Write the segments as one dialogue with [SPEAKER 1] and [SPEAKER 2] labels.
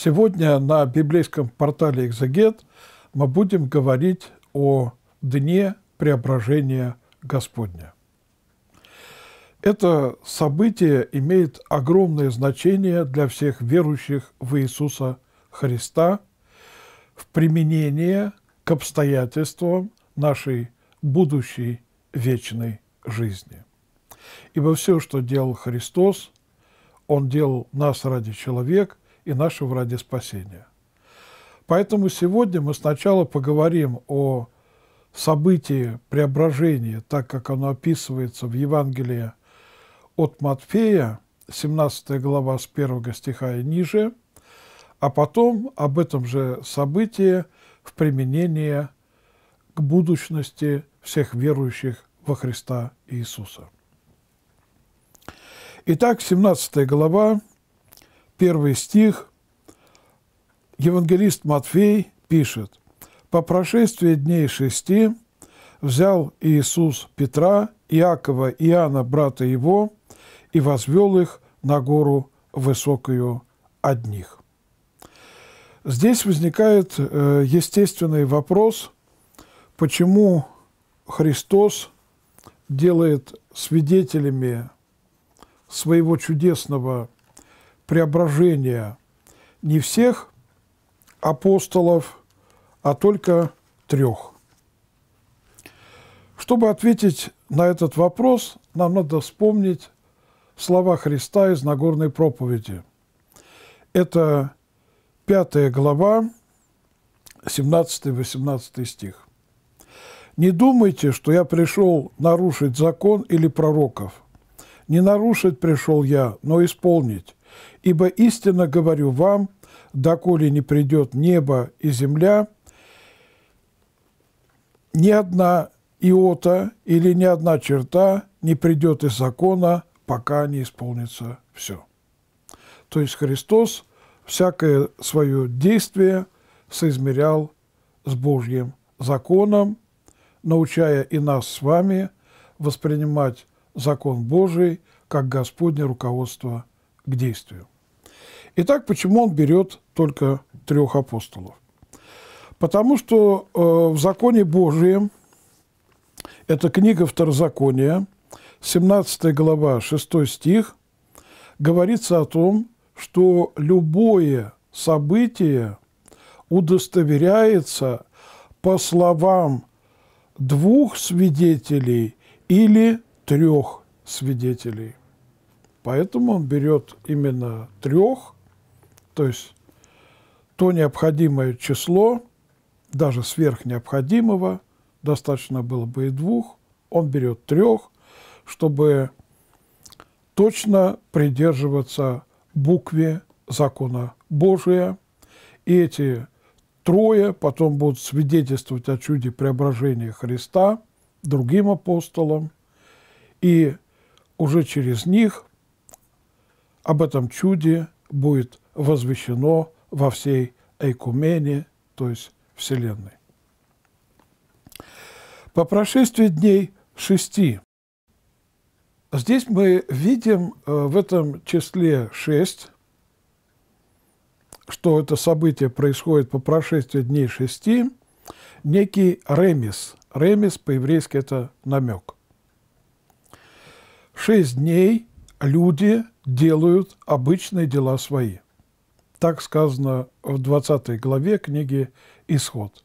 [SPEAKER 1] Сегодня на библейском портале «Экзегет» мы будем говорить о Дне Преображения Господня. Это событие имеет огромное значение для всех верующих в Иисуса Христа в применении к обстоятельствам нашей будущей вечной жизни. Ибо все, что делал Христос, Он делал нас ради человека, и нашего ради спасения. Поэтому сегодня мы сначала поговорим о событии преображения, так как оно описывается в Евангелии от Матфея, 17 глава с 1 стиха и ниже, а потом об этом же событии в применении к будущности всех верующих во Христа Иисуса. Итак, 17 глава первый стих, евангелист Матфей пишет, «По прошествии дней шести взял Иисус Петра, Иакова, Иоанна, брата его, и возвел их на гору высокую одних». Здесь возникает э, естественный вопрос, почему Христос делает свидетелями своего чудесного преображения не всех апостолов, а только трех. Чтобы ответить на этот вопрос, нам надо вспомнить слова Христа из Нагорной проповеди. Это пятая глава, 17-18 стих. «Не думайте, что я пришел нарушить закон или пророков. Не нарушить пришел я, но исполнить. Ибо истинно говорю вам, доколе не придет небо и земля, ни одна иота или ни одна черта не придет из закона, пока не исполнится все. То есть Христос всякое свое действие соизмерял с Божьим законом, научая и нас с вами воспринимать закон Божий как Господне руководство к действию. Итак, почему он берет только трех апостолов? Потому что э, в законе Божьем, это книга Второзакония, 17 глава, 6 стих, говорится о том, что любое событие удостоверяется по словам двух свидетелей или трех свидетелей. Поэтому он берет именно трех, то есть то необходимое число, даже сверх необходимого, достаточно было бы и двух, он берет трех, чтобы точно придерживаться букве закона Божия. И эти трое потом будут свидетельствовать о чуде преображения Христа другим апостолам. И уже через них об этом чуде будет возвещено во всей Эйкумене, то есть Вселенной. По прошествии дней шести. Здесь мы видим э, в этом числе шесть, что это событие происходит по прошествии дней шести, некий ремис. Ремис по-еврейски это намек. Шесть дней – люди делают обычные дела свои. Так сказано в 20 главе книги «Исход».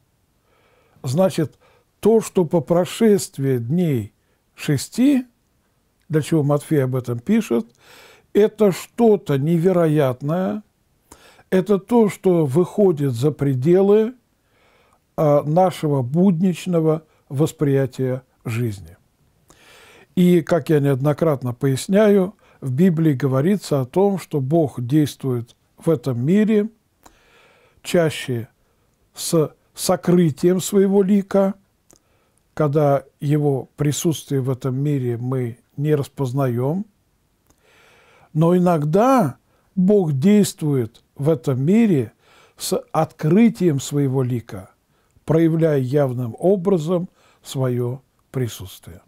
[SPEAKER 1] Значит, то, что по прошествии дней шести, для чего Матфей об этом пишет, это что-то невероятное, это то, что выходит за пределы а, нашего будничного восприятия жизни. И, как я неоднократно поясняю, в Библии говорится о том, что Бог действует в этом мире чаще с сокрытием своего лика, когда его присутствие в этом мире мы не распознаем. Но иногда Бог действует в этом мире с открытием своего лика, проявляя явным образом свое присутствие.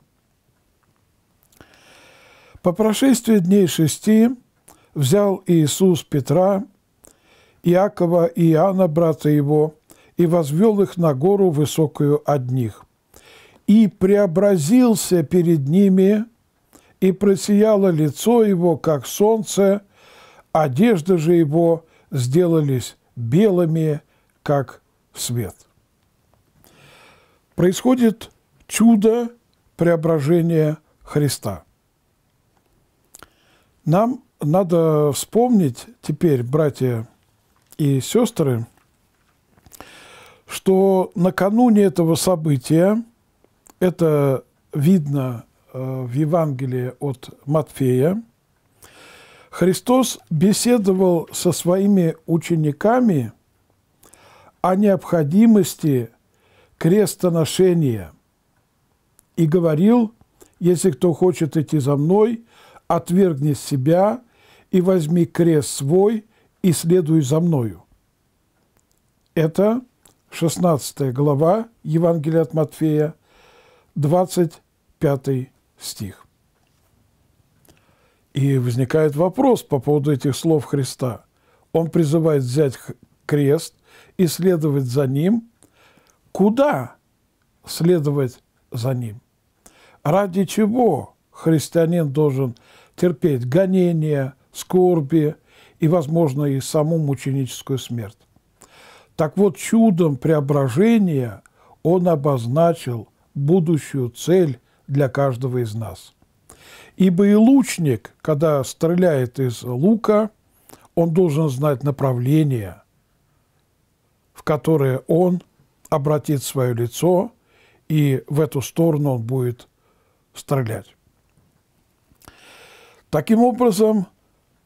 [SPEAKER 1] По прошествии дней шести взял Иисус Петра, Иакова и Иоанна, брата его, и возвел их на гору высокую одних. И преобразился перед ними, и просияло лицо его, как солнце, одежды же его сделались белыми, как свет. Происходит чудо преображения Христа. Нам надо вспомнить теперь, братья и сестры, что накануне этого события, это видно э, в Евангелии от Матфея, Христос беседовал со своими учениками о необходимости крестоношения и говорил, если кто хочет идти за мной – отвергни себя и возьми крест свой и следуй за мною». Это 16 глава Евангелия от Матфея, 25 стих. И возникает вопрос по поводу этих слов Христа. Он призывает взять крест и следовать за ним. Куда следовать за ним? Ради чего христианин должен терпеть гонения, скорби и, возможно, и саму мученическую смерть. Так вот, чудом преображения он обозначил будущую цель для каждого из нас. Ибо и лучник, когда стреляет из лука, он должен знать направление, в которое он обратит свое лицо, и в эту сторону он будет стрелять. Таким образом,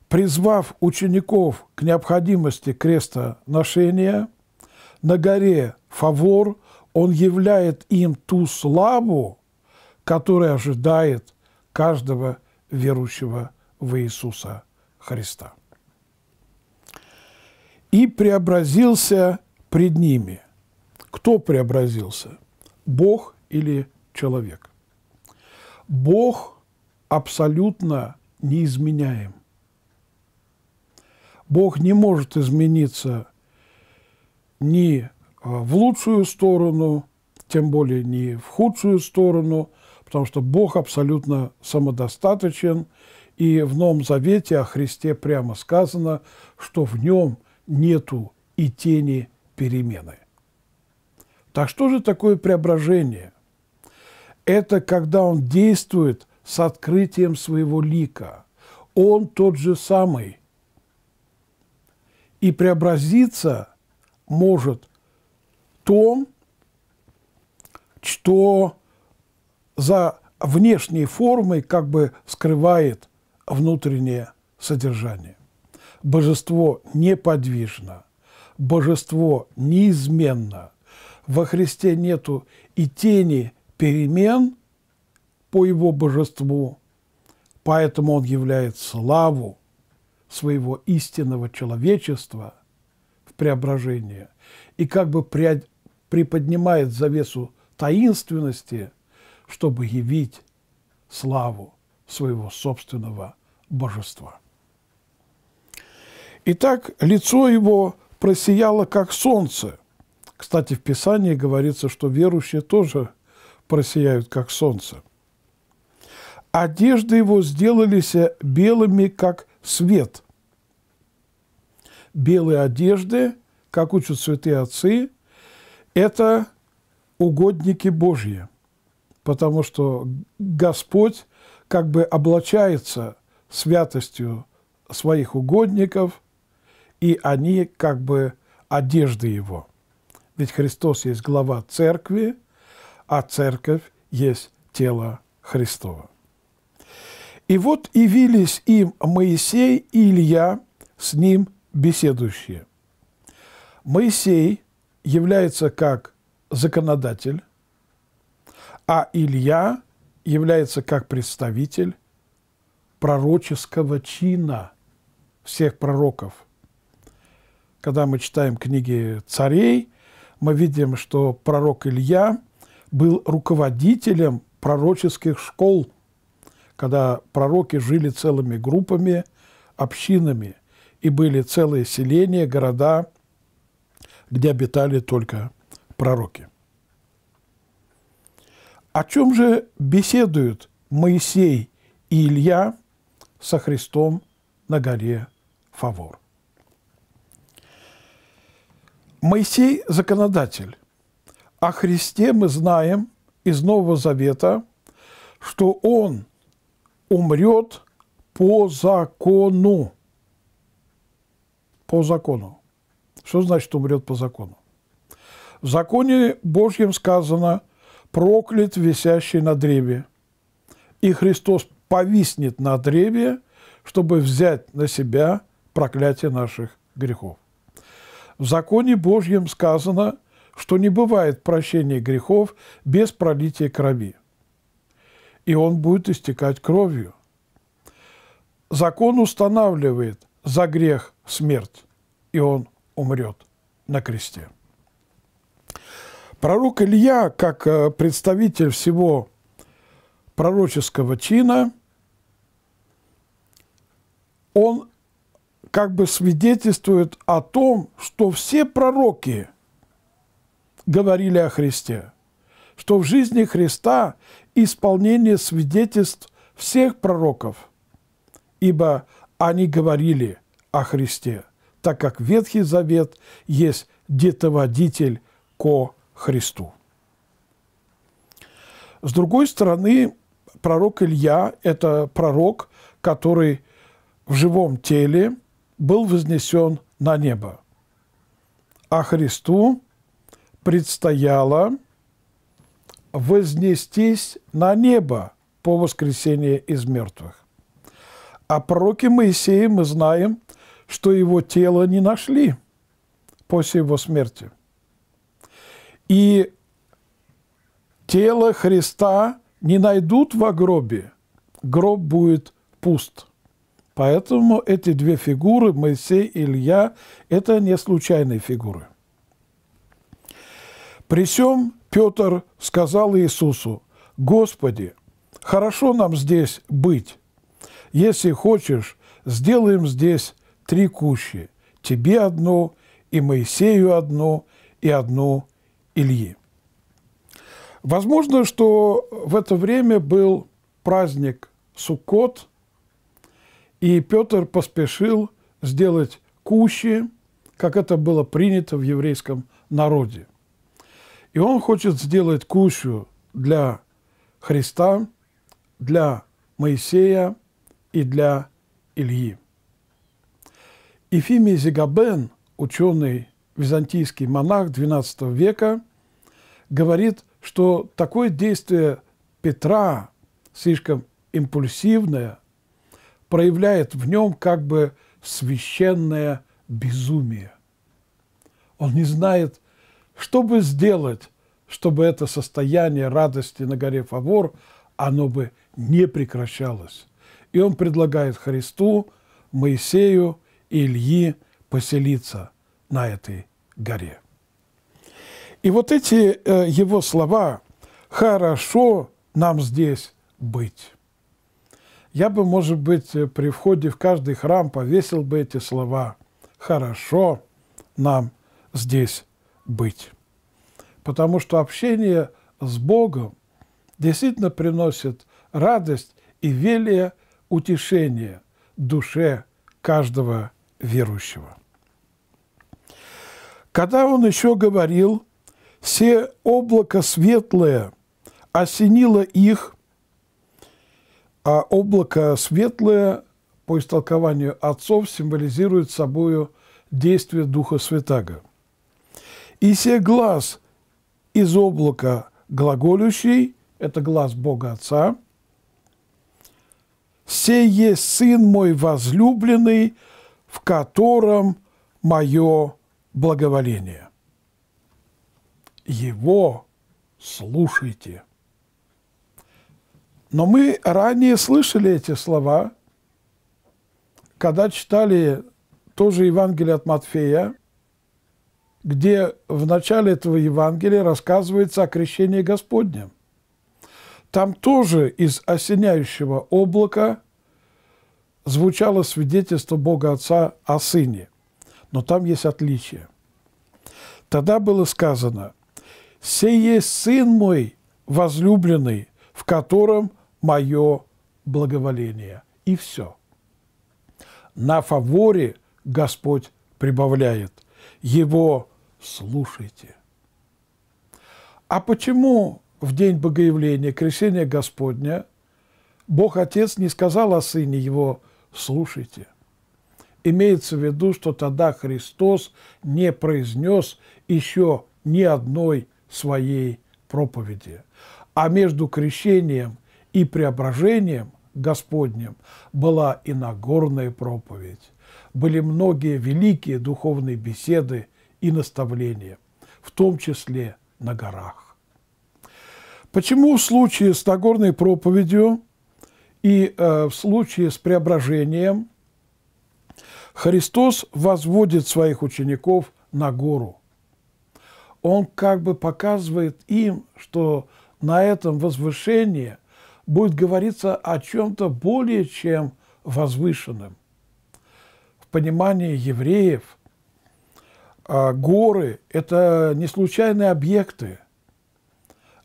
[SPEAKER 1] призвав учеников к необходимости крестоношения, на горе Фавор он являет им ту славу, которая ожидает каждого верующего в Иисуса Христа. «И преобразился пред ними». Кто преобразился? Бог или человек? Бог абсолютно неизменяем. Бог не может измениться ни а, в лучшую сторону, тем более не в худшую сторону, потому что Бог абсолютно самодостаточен, и в Новом Завете о Христе прямо сказано, что в нем нету и тени перемены. Так что же такое преображение? Это когда он действует с открытием своего лика. Он тот же самый. И преобразиться может том, что за внешней формой как бы скрывает внутреннее содержание. Божество неподвижно, божество неизменно. Во Христе нету и тени перемен – по его божеству. Поэтому он являет славу своего истинного человечества в преображении и как бы приподнимает завесу таинственности, чтобы явить славу своего собственного божества. Итак, лицо его просияло, как солнце. Кстати, в Писании говорится, что верующие тоже просияют, как солнце одежды его сделались белыми, как свет. Белые одежды, как учат святые отцы, это угодники Божьи, потому что Господь как бы облачается святостью своих угодников, и они как бы одежды его. Ведь Христос есть глава церкви, а церковь есть тело Христова. И вот явились им Моисей и Илья, с ним беседующие. Моисей является как законодатель, а Илья является как представитель пророческого чина всех пророков. Когда мы читаем книги царей, мы видим, что пророк Илья был руководителем пророческих школ – когда пророки жили целыми группами, общинами, и были целые селения, города, где обитали только пророки. О чем же беседуют Моисей и Илья со Христом на горе Фавор? Моисей – законодатель. О Христе мы знаем из Нового Завета, что Он умрет по закону. По закону. Что значит умрет по закону? В законе Божьем сказано «проклят висящий на древе». И Христос повиснет на древе, чтобы взять на себя проклятие наших грехов. В законе Божьем сказано, что не бывает прощения грехов без пролития крови и он будет истекать кровью. Закон устанавливает за грех смерть, и он умрет на кресте. Пророк Илья, как э, представитель всего пророческого чина, он как бы свидетельствует о том, что все пророки говорили о Христе, что в жизни Христа исполнение свидетельств всех пророков, ибо они говорили о Христе, так как Ветхий Завет есть детоводитель ко Христу. С другой стороны, пророк Илья – это пророк, который в живом теле был вознесен на небо. А Христу предстояло – вознестись на небо по воскресении из мертвых. О пророке Моисее мы знаем, что его тело не нашли после его смерти. И тело Христа не найдут в гробе, гроб будет пуст. Поэтому эти две фигуры, Моисей и Илья, это не случайные фигуры. При всем Петр сказал Иисусу, «Господи, хорошо нам здесь быть. Если хочешь, сделаем здесь три кущи, тебе одну, и Моисею одну, и одну Ильи». Возможно, что в это время был праздник Суккот, и Петр поспешил сделать кущи, как это было принято в еврейском народе – и он хочет сделать кущу для Христа, для Моисея и для Ильи. Ефимий Зигабен, ученый византийский монах XII века, говорит, что такое действие Петра, слишком импульсивное, проявляет в нем как бы священное безумие. Он не знает, что бы сделать, чтобы это состояние радости на горе Фавор, оно бы не прекращалось? И он предлагает Христу, Моисею и Ильи поселиться на этой горе. И вот эти э, его слова «хорошо нам здесь быть». Я бы, может быть, э, при входе в каждый храм повесил бы эти слова «хорошо нам здесь быть. Потому что общение с Богом действительно приносит радость и велие утешение душе каждого верующего. Когда он еще говорил, все облако светлое осенило их», а облако светлое, по истолкованию отцов, символизирует собою действие Духа Святаго – и се глаз из облака глаголющий, это глаз Бога Отца, «Се есть Сын мой возлюбленный, в котором мое благоволение». Его слушайте. Но мы ранее слышали эти слова, когда читали тоже Евангелие от Матфея, где в начале этого Евангелия рассказывается о крещении Господнем. Там тоже из осеняющего облака звучало свидетельство Бога Отца о Сыне. Но там есть отличие. Тогда было сказано, «Сей есть Сын мой возлюбленный, в котором мое благоволение». И все. На фаворе Господь прибавляет. Его слушайте. А почему в день Богоявления, крещения Господня, Бог Отец не сказал о Сыне Его «слушайте»? Имеется в виду, что тогда Христос не произнес еще ни одной своей проповеди. А между крещением и преображением Господним была и Нагорная проповедь. Были многие великие духовные беседы – и наставления, в том числе на горах. Почему в случае с Нагорной проповедью и э, в случае с преображением Христос возводит своих учеников на гору? Он как бы показывает им, что на этом возвышении будет говориться о чем-то более чем возвышенном. В понимании евреев – а горы – это не случайные объекты.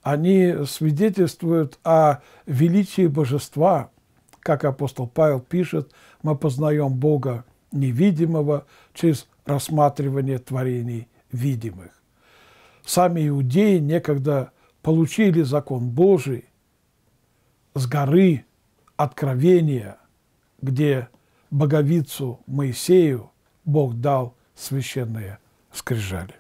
[SPEAKER 1] Они свидетельствуют о величии божества. Как апостол Павел пишет, мы познаем Бога невидимого через рассматривание творений видимых. Сами иудеи некогда получили закон Божий с горы откровения, где боговицу Моисею Бог дал священные скрижали.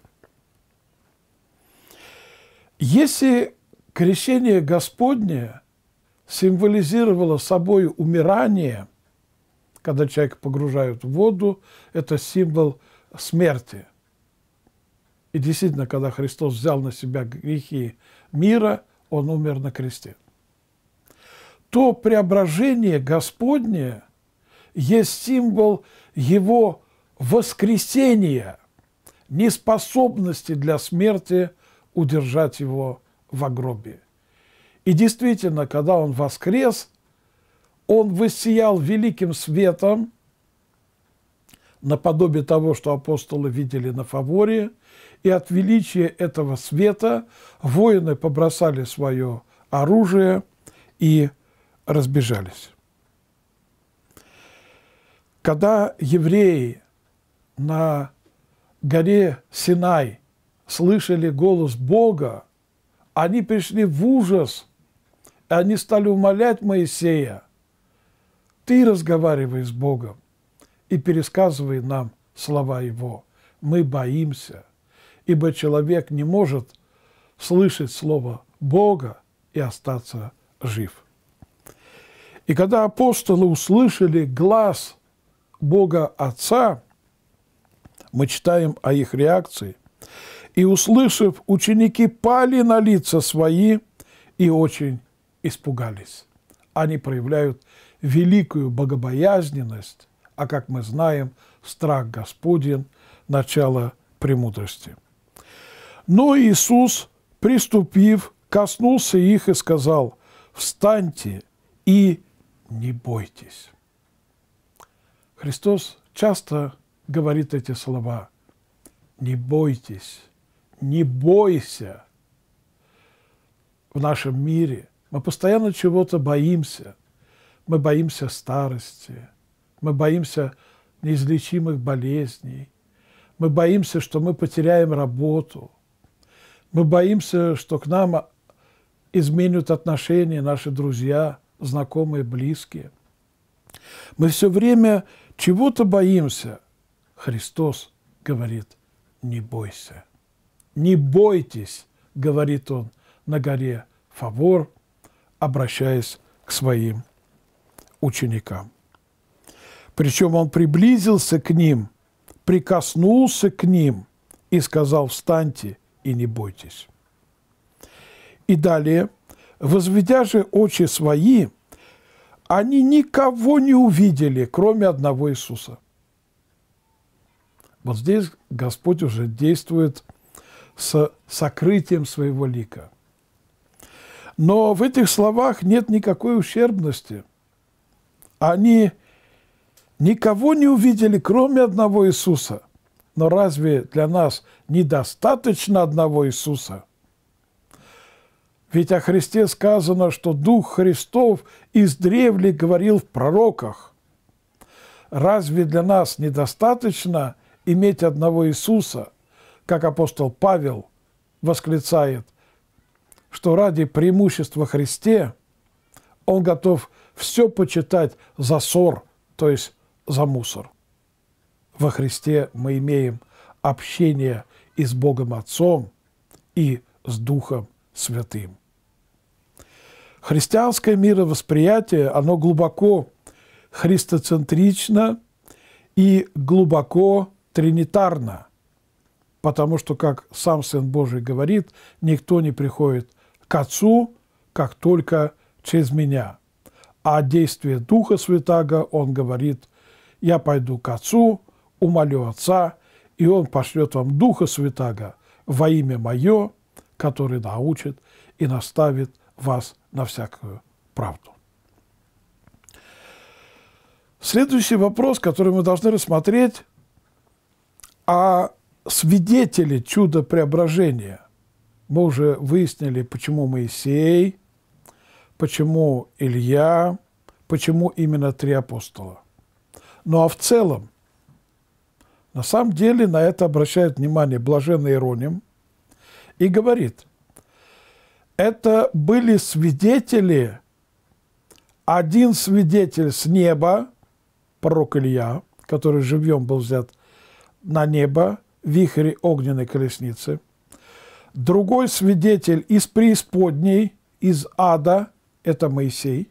[SPEAKER 1] Если крещение Господне символизировало собой умирание, когда человека погружают в воду, это символ смерти. И действительно, когда Христос взял на себя грехи мира, он умер на кресте. То преображение Господнее есть символ его воскресения – неспособности для смерти удержать его в гробе. И действительно, когда он воскрес, он высиял великим светом, наподобие того, что апостолы видели на Фаворе, и от величия этого света воины побросали свое оружие и разбежались. Когда евреи на горе Синай слышали голос Бога, они пришли в ужас, и они стали умолять Моисея, ты разговаривай с Богом и пересказывай нам слова Его. Мы боимся, ибо человек не может слышать слово Бога и остаться жив. И когда апостолы услышали глаз Бога Отца, мы читаем о их реакции. «И, услышав, ученики пали на лица свои и очень испугались». Они проявляют великую богобоязненность, а, как мы знаем, страх Господен – начало премудрости. Но Иисус, приступив, коснулся их и сказал, «Встаньте и не бойтесь». Христос часто говорит эти слова. Не бойтесь, не бойся. В нашем мире мы постоянно чего-то боимся. Мы боимся старости, мы боимся неизлечимых болезней, мы боимся, что мы потеряем работу, мы боимся, что к нам изменят отношения наши друзья, знакомые, близкие. Мы все время чего-то боимся – Христос говорит, не бойся. Не бойтесь, говорит он на горе Фавор, обращаясь к своим ученикам. Причем он приблизился к ним, прикоснулся к ним и сказал, встаньте и не бойтесь. И далее, возведя же очи свои, они никого не увидели, кроме одного Иисуса. Вот здесь Господь уже действует с сокрытием своего лика. Но в этих словах нет никакой ущербности. Они никого не увидели, кроме одного Иисуса. Но разве для нас недостаточно одного Иисуса? Ведь о Христе сказано, что Дух Христов из древли говорил в пророках. Разве для нас недостаточно – иметь одного Иисуса, как апостол Павел восклицает, что ради преимущества Христе он готов все почитать за ссор, то есть за мусор. Во Христе мы имеем общение и с Богом Отцом, и с Духом Святым. Христианское мировосприятие, оно глубоко христоцентрично и глубоко тринитарно, потому что, как сам Сын Божий говорит, никто не приходит к Отцу, как только через меня. А о действии Духа Святаго он говорит, я пойду к Отцу, умолю Отца, и Он пошлет вам Духа Святаго во имя Мое, который научит и наставит вас на всякую правду. Следующий вопрос, который мы должны рассмотреть, а свидетели чуда преображения, мы уже выяснили, почему Моисей, почему Илья, почему именно три апостола. Ну а в целом, на самом деле на это обращает внимание блаженный Ироним и говорит, это были свидетели, один свидетель с неба, пророк Илья, который живьем был взят – на небо, вихри огненной колесницы. Другой свидетель из преисподней, из ада, это Моисей.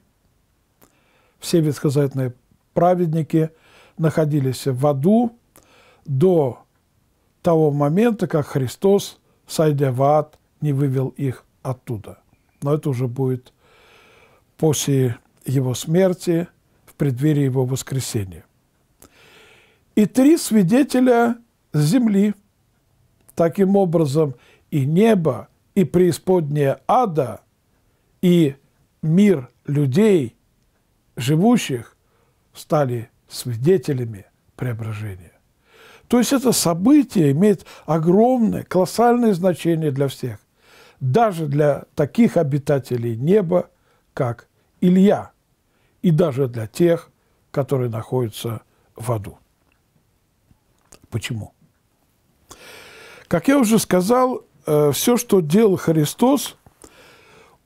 [SPEAKER 1] Все ветхозаветные праведники находились в аду до того момента, как Христос, сойдя в ад, не вывел их оттуда. Но это уже будет после его смерти, в преддверии его воскресения и три свидетеля с земли. Таким образом, и небо, и преисподнее ада, и мир людей, живущих, стали свидетелями преображения. То есть это событие имеет огромное, колоссальное значение для всех, даже для таких обитателей неба, как Илья, и даже для тех, которые находятся в аду. Почему? Как я уже сказал, э, все, что делал Христос,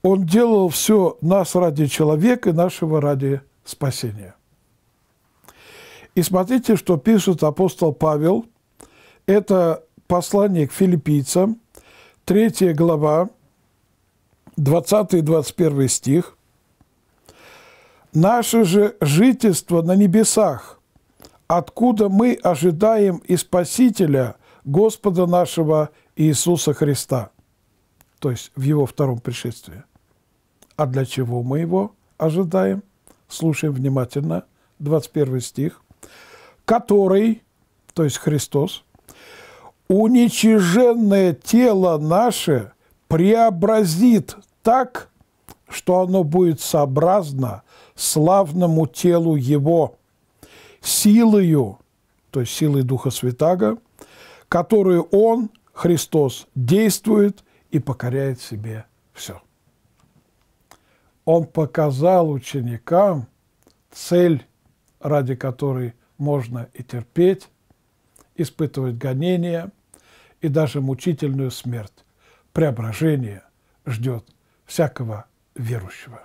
[SPEAKER 1] Он делал все нас ради человека и нашего ради спасения. И смотрите, что пишет апостол Павел. Это послание к филиппийцам, 3 глава, 20-21 стих. «Наше же жительство на небесах, откуда мы ожидаем и Спасителя, Господа нашего Иисуса Христа, то есть в Его втором пришествии. А для чего мы Его ожидаем? Слушаем внимательно 21 стих. «Который, то есть Христос, уничиженное тело наше преобразит так, что оно будет сообразно славному телу Его» силою, то есть силой Духа Святаго, которую Он, Христос, действует и покоряет себе все. Он показал ученикам цель, ради которой можно и терпеть, испытывать гонения и даже мучительную смерть. Преображение ждет всякого верующего.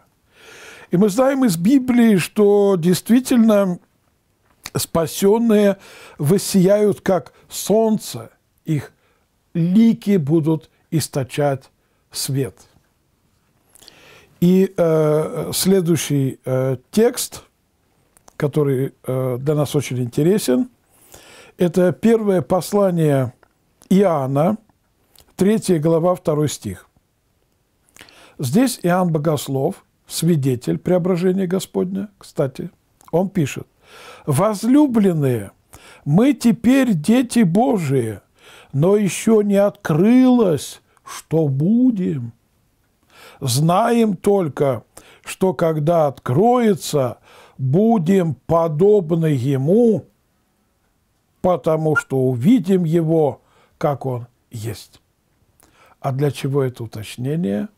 [SPEAKER 1] И мы знаем из Библии, что действительно Спасенные воссияют, как солнце, их лики будут источать свет. И э, следующий э, текст, который э, для нас очень интересен, это первое послание Иоанна, 3 глава, 2 стих. Здесь Иоанн Богослов, свидетель преображения Господня, кстати, он пишет, «Возлюбленные, мы теперь дети Божии, но еще не открылось, что будем. Знаем только, что когда откроется, будем подобны Ему, потому что увидим Его, как Он есть». А для чего это уточнение?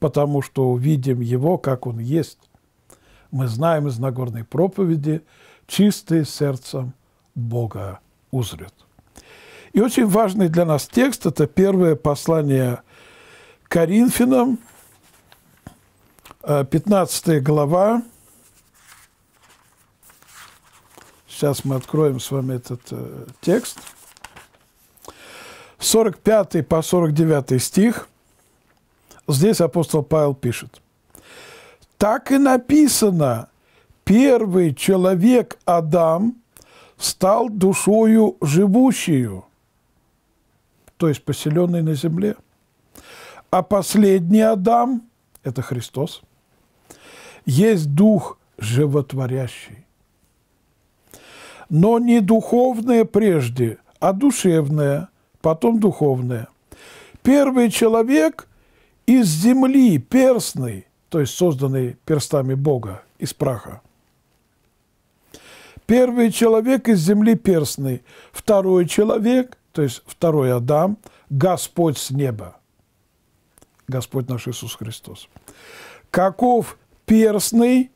[SPEAKER 1] Потому что увидим Его, как Он есть. Мы знаем из Нагорной проповеди, чистые сердцем Бога узрят. И очень важный для нас текст – это первое послание Коринфянам, 15 э, глава. Сейчас мы откроем с вами этот э, текст. 45 по 49 стих. Здесь апостол Павел пишет. «Так и написано, первый человек Адам стал душою живущую, то есть поселенный на земле. А последний Адам – это Христос. Есть дух животворящий. Но не духовное прежде, а душевное, потом духовное. Первый человек из земли, перстный, то есть созданный перстами Бога, из праха – Первый человек из земли перстной, второй человек, то есть второй Адам, Господь с неба, Господь наш Иисус Христос. Каков перстный,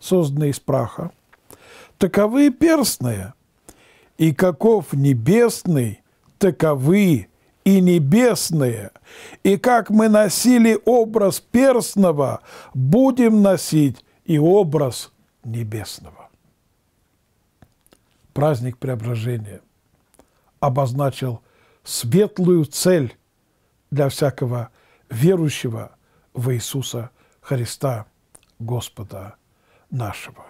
[SPEAKER 1] созданный из праха, таковы перстные, и каков небесный, таковы и небесные. И как мы носили образ перстного, будем носить и образ небесного праздник преображения обозначил светлую цель для всякого верующего в Иисуса Христа, Господа нашего.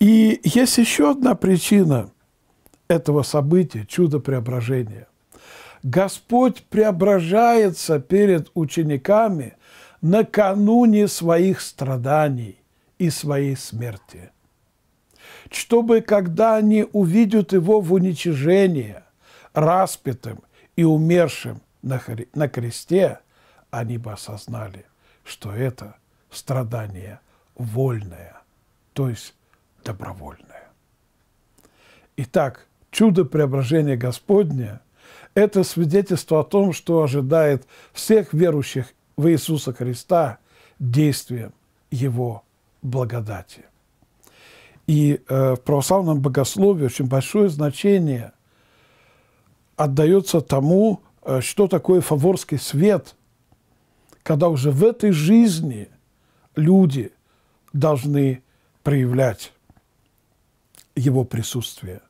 [SPEAKER 1] И есть еще одна причина этого события, чудо преображения. Господь преображается перед учениками накануне своих страданий и своей смерти – чтобы, когда они увидят его в уничижении, распятым и умершим на, хри- на кресте, они бы осознали, что это страдание вольное, то есть добровольное. Итак, чудо преображения Господня – это свидетельство о том, что ожидает всех верующих в Иисуса Христа действием Его благодати. И э, в православном богословии очень большое значение отдается тому, э, что такое фаворский свет, когда уже в этой жизни люди должны проявлять его присутствие.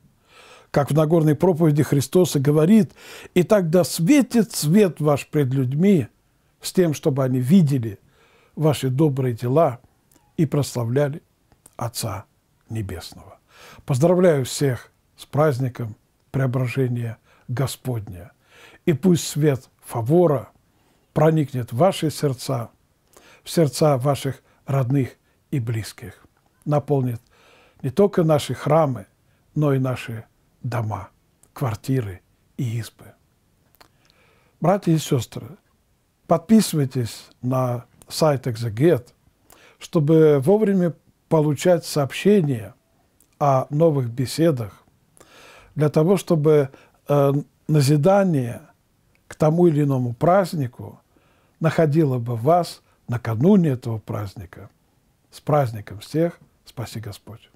[SPEAKER 1] Как в Нагорной проповеди Христос и говорит, «И тогда светит свет ваш пред людьми, с тем, чтобы они видели ваши добрые дела и прославляли Отца Небесного. Поздравляю всех с праздником преображения Господня. И пусть свет фавора проникнет в ваши сердца, в сердца ваших родных и близких, наполнит не только наши храмы, но и наши дома, квартиры и избы. Братья и сестры, подписывайтесь на сайт Exeget, чтобы вовремя получать сообщения о новых беседах, для того, чтобы э, назидание к тому или иному празднику находило бы вас накануне этого праздника. С праздником всех! Спаси Господь!